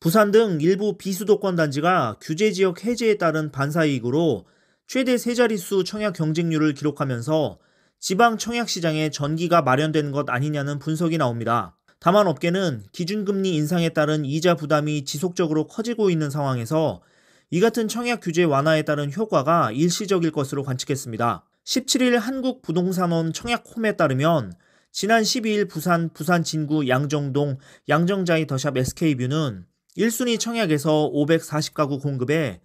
부산 등 일부 비수도권 단지가 규제 지역 해제에 따른 반사이익으로 최대 세자릿수 청약 경쟁률을 기록하면서 지방 청약 시장에 전기가 마련된 것 아니냐는 분석이 나옵니다. 다만 업계는 기준금리 인상에 따른 이자 부담이 지속적으로 커지고 있는 상황에서 이 같은 청약 규제 완화에 따른 효과가 일시적일 것으로 관측했습니다. 17일 한국부동산원 청약홈에 따르면 지난 12일 부산, 부산 진구 양정동, 양정자이 더샵 SK뷰는 1순위 청약에서 540가구 공급에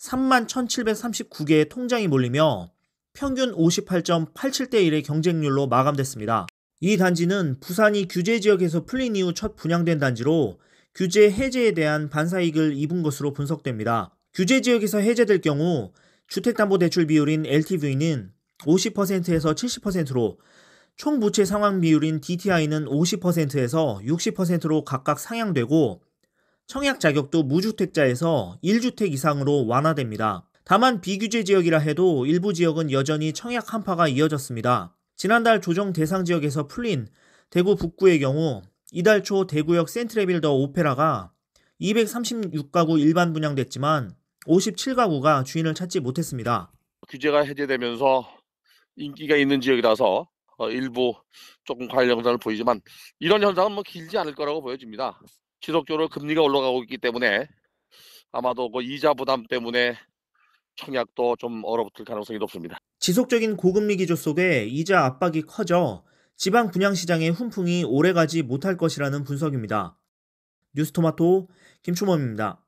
31,739개의 통장이 몰리며 평균 58.87대 1의 경쟁률로 마감됐습니다. 이 단지는 부산이 규제 지역에서 풀린 이후 첫 분양된 단지로 규제 해제에 대한 반사익을 입은 것으로 분석됩니다. 규제 지역에서 해제될 경우 주택담보대출 비율인 LTV는 50%에서 70%로 총 부채 상황 비율인 DTI는 50%에서 60%로 각각 상향되고 청약 자격도 무주택자에서 1주택 이상으로 완화됩니다. 다만 비규제 지역이라 해도 일부 지역은 여전히 청약 한파가 이어졌습니다. 지난달 조정 대상 지역에서 풀린 대구 북구의 경우 이달 초 대구역 센트레빌더 오페라가 236가구 일반 분양됐지만 57가구가 주인을 찾지 못했습니다. 규제가 해제되면서 인기가 있는 지역이라서 어, 일부 조금 과열 현상을 보이지만 이런 현상은 뭐 길지 않을 거라고 보여집니다. 지속적으로 금리가 올라가고 있기 때문에 아마도 그 이자 부담 때문에 청약도 좀 얼어붙을 가능성이 높습니다. 지속적인 고금리 기조 속에 이자 압박이 커져 지방 분양시장의 훈풍이 오래가지 못할 것이라는 분석입니다. 뉴스토마토 김충범입니다.